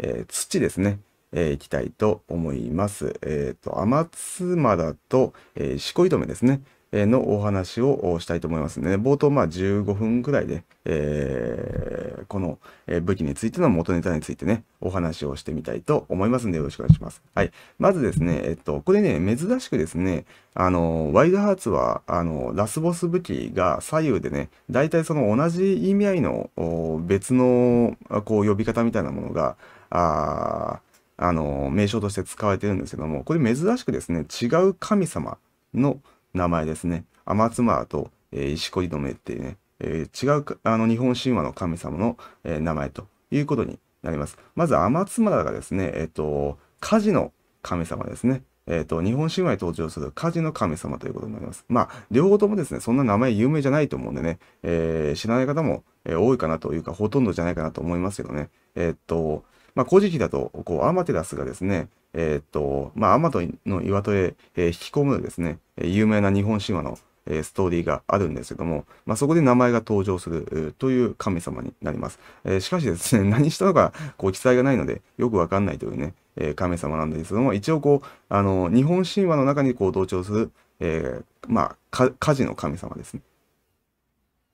えー、土ですね、えー、いきたいと思います。えっ、ー、と、天津だと、えー、しこい止めですね、えー、のお話をしたいと思いますね。冒頭、まあ、15分くらいで、えー、この武器についての元ネタについてね、お話をしてみたいと思いますので、よろしくお願いします。はい。まずですね、えっと、これね、珍しくですね、あの、ワイドハーツは、あの、ラスボス武器が左右でね、大体その同じ意味合いの別の、こう、呼び方みたいなものが、ああの名称として使われてるんですけどもこれ珍しくですね違う神様の名前ですね天津妻と、えー、石こり止めっていうね、えー、違うあの日本神話の神様の、えー、名前ということになりますまず天津妻がですねえっ、ー、と火事の神様ですねえっ、ー、と日本神話に登場する火事の神様ということになりますまあ両方ともですねそんな名前有名じゃないと思うんでね、え知らない方も、え多いかなというかほとんどじゃないかなと思いますけどねえっ、とまあ、事記だと、こう、アマテラスがですね、えー、っと、まあ、アマトの岩戸へ、えー、引き込むですね、有名な日本神話の、えー、ストーリーがあるんですけども、まあ、そこで名前が登場するという神様になります。えしかしですね、何したのか、こう、記載がないので、よくわかんないというね、え神様なんですけども、一応こう、あの、日本神話の中にこう、同調する、えまあ、火事の神様ですね。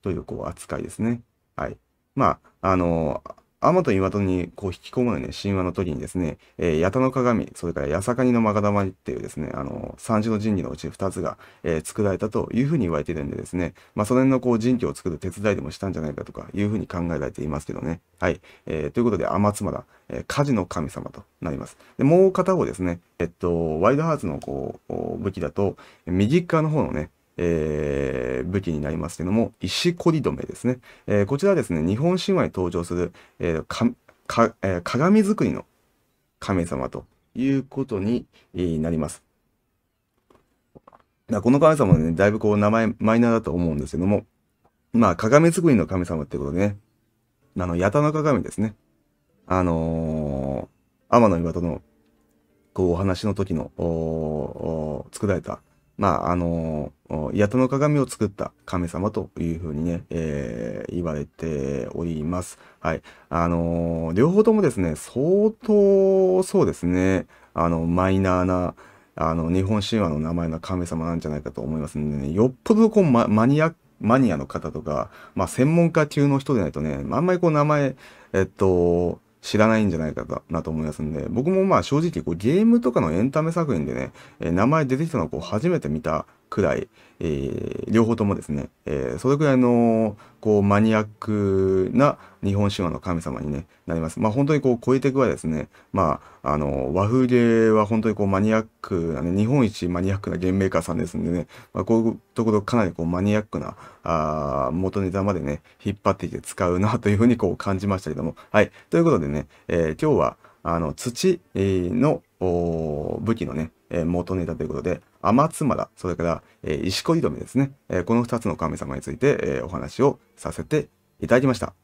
という、こう、扱いですね。はい。まあ、あのー、アマとイワトにこう引き込むね、神話の時にですね、えー、八田の鏡、それから八坂にのマガダマっていうですね、あの、三種の神器のうち2つが、えー、作られたというふうに言われてるんでですね、まあ、その辺のこう神器を作る手伝いでもしたんじゃないかとかいうふうに考えられていますけどね。はい。えー、ということで、天マだ、えー、火事の神様となります。で、もう片方ですね、えっと、ワイドハーツのこう、武器だと、右側の方のね、えー、武器になりますけども、石こり止めですね。えー、こちらですね、日本神話に登場する、えーかえー、鏡作りの神様ということになります。この神様はね、だいぶこう名前、マイナーだと思うんですけども、まあ、鏡作りの神様ってことでね、あの、八田の鏡ですね。あのー、天の岩戸の、こう、お話の時の、作られたまあ、あの、八戸の鏡を作った神様というふうにね、えー、言われております。はい。あの両方ともですね、相当、そうですね、あの、マイナーな、あの、日本神話の名前の神様なんじゃないかと思いますんでね、よっぽどこう、ま、マニアックマニアの方とか、まあ、専門家中の人でないとね、あんまりこう名前、えっと、知らないんじゃないかなと思いますんで、僕もまあ正直こうゲームとかのエンタメ作品でね、え名前出てきたのをこう初めて見たくらい、えー、両方ともですね、えー、それくらいのこうマニアックな日本神話の神様に、ね、なります。まあ本当にこう超えていくはですね、まあ、あの和風芸は本当にこうマニアックな、ね、日本一マニアックなゲンメーカーさんですんでね、まあ、こういうところかなりこうマニアックなあ元ネタまでね引っ張ってきて使うなというふうにこう感じましたけども。はい、ということでね、えー、今日はあの土の武器のねえー、元ネタということで、天津だ、それから、えー、石こり止めですね、えー、この2つの神様について、えお話をさせていただきました。